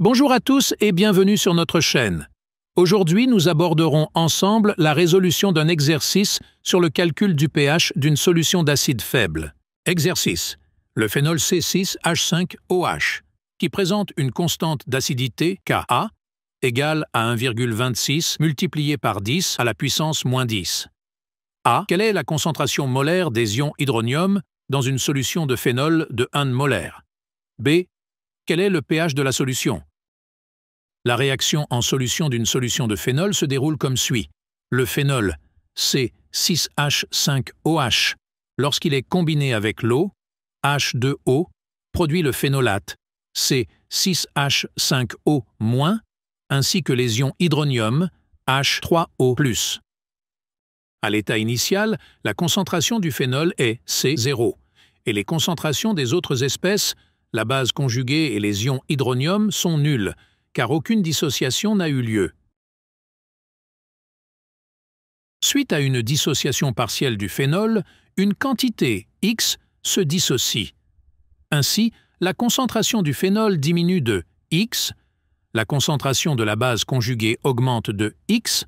Bonjour à tous et bienvenue sur notre chaîne. Aujourd'hui, nous aborderons ensemble la résolution d'un exercice sur le calcul du pH d'une solution d'acide faible. Exercice. Le phénol C6H5OH, qui présente une constante d'acidité Ka égale à 1,26 multiplié par 10 à la puissance moins 10. A. Quelle est la concentration molaire des ions hydronium dans une solution de phénol de 1 molaire B. Quel est le pH de la solution la réaction en solution d'une solution de phénol se déroule comme suit. Le phénol C6H5OH, lorsqu'il est combiné avec l'eau, H2O, produit le phénolate C6H5O- ainsi que les ions hydronium H3O+. À l'état initial, la concentration du phénol est C0 et les concentrations des autres espèces, la base conjuguée et les ions hydronium sont nulles, car aucune dissociation n'a eu lieu. Suite à une dissociation partielle du phénol, une quantité, X, se dissocie. Ainsi, la concentration du phénol diminue de X, la concentration de la base conjuguée augmente de X,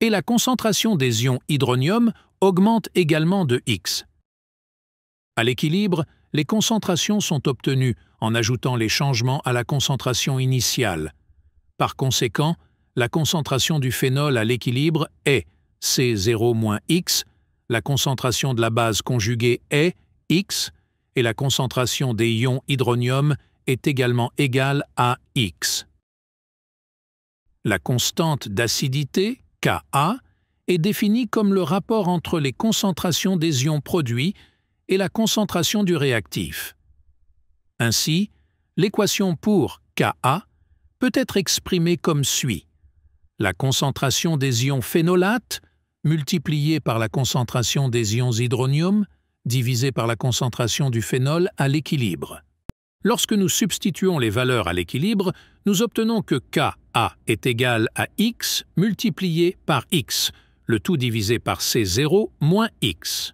et la concentration des ions hydronium augmente également de X. À l'équilibre, les concentrations sont obtenues en ajoutant les changements à la concentration initiale, par conséquent, la concentration du phénol à l'équilibre est C0-X, la concentration de la base conjuguée est X, et la concentration des ions hydronium est également égale à X. La constante d'acidité, Ka, est définie comme le rapport entre les concentrations des ions produits et la concentration du réactif. Ainsi, l'équation pour Ka peut être exprimée comme suit. La concentration des ions phénolates, multipliée par la concentration des ions hydronium, divisée par la concentration du phénol à l'équilibre. Lorsque nous substituons les valeurs à l'équilibre, nous obtenons que Ka est égal à x multiplié par x, le tout divisé par C0 moins x.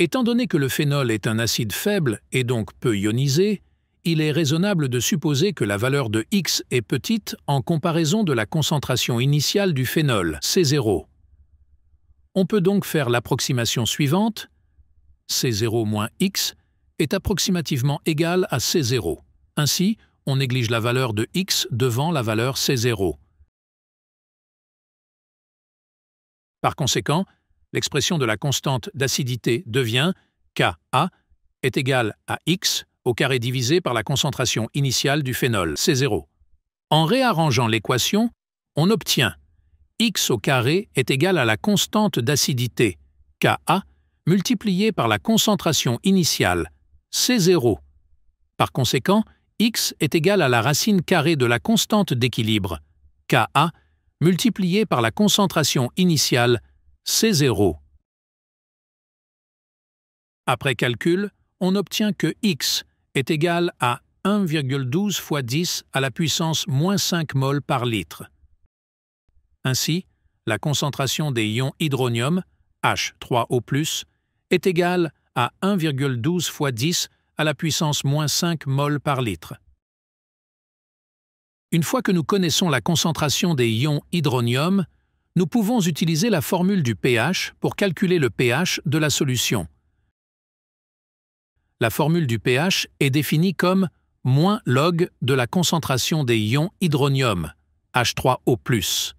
Étant donné que le phénol est un acide faible et donc peu ionisé, il est raisonnable de supposer que la valeur de x est petite en comparaison de la concentration initiale du phénol, C0. On peut donc faire l'approximation suivante, C0 moins x est approximativement égal à C0. Ainsi, on néglige la valeur de x devant la valeur C0. Par conséquent, l'expression de la constante d'acidité devient Ka est égale à x au carré divisé par la concentration initiale du phénol, C0. En réarrangeant l'équation, on obtient x au carré est égal à la constante d'acidité, Ka, multipliée par la concentration initiale, C0. Par conséquent, x est égal à la racine carrée de la constante d'équilibre, Ka, multipliée par la concentration initiale, C0. Après calcul, on obtient que x est égal à 1,12 fois 10 à la puissance moins 5 mol par litre. Ainsi, la concentration des ions hydronium, H3O+, est égale à 1,12 fois 10 à la puissance moins 5 mol par litre. Une fois que nous connaissons la concentration des ions hydronium, nous pouvons utiliser la formule du pH pour calculer le pH de la solution la formule du pH est définie comme moins log de la concentration des ions hydronium, H3O+.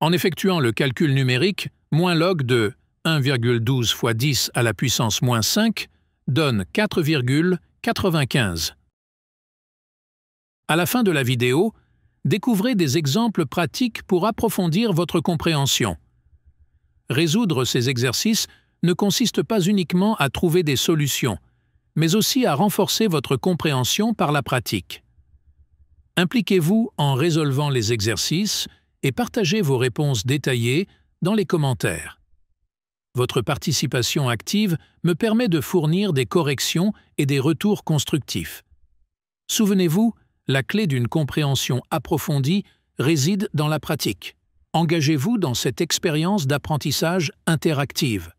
En effectuant le calcul numérique, moins log de 1,12 fois 10 à la puissance moins 5 donne 4,95. À la fin de la vidéo, découvrez des exemples pratiques pour approfondir votre compréhension. Résoudre ces exercices ne consiste pas uniquement à trouver des solutions, mais aussi à renforcer votre compréhension par la pratique. Impliquez-vous en résolvant les exercices et partagez vos réponses détaillées dans les commentaires. Votre participation active me permet de fournir des corrections et des retours constructifs. Souvenez-vous, la clé d'une compréhension approfondie réside dans la pratique. Engagez-vous dans cette expérience d'apprentissage interactive.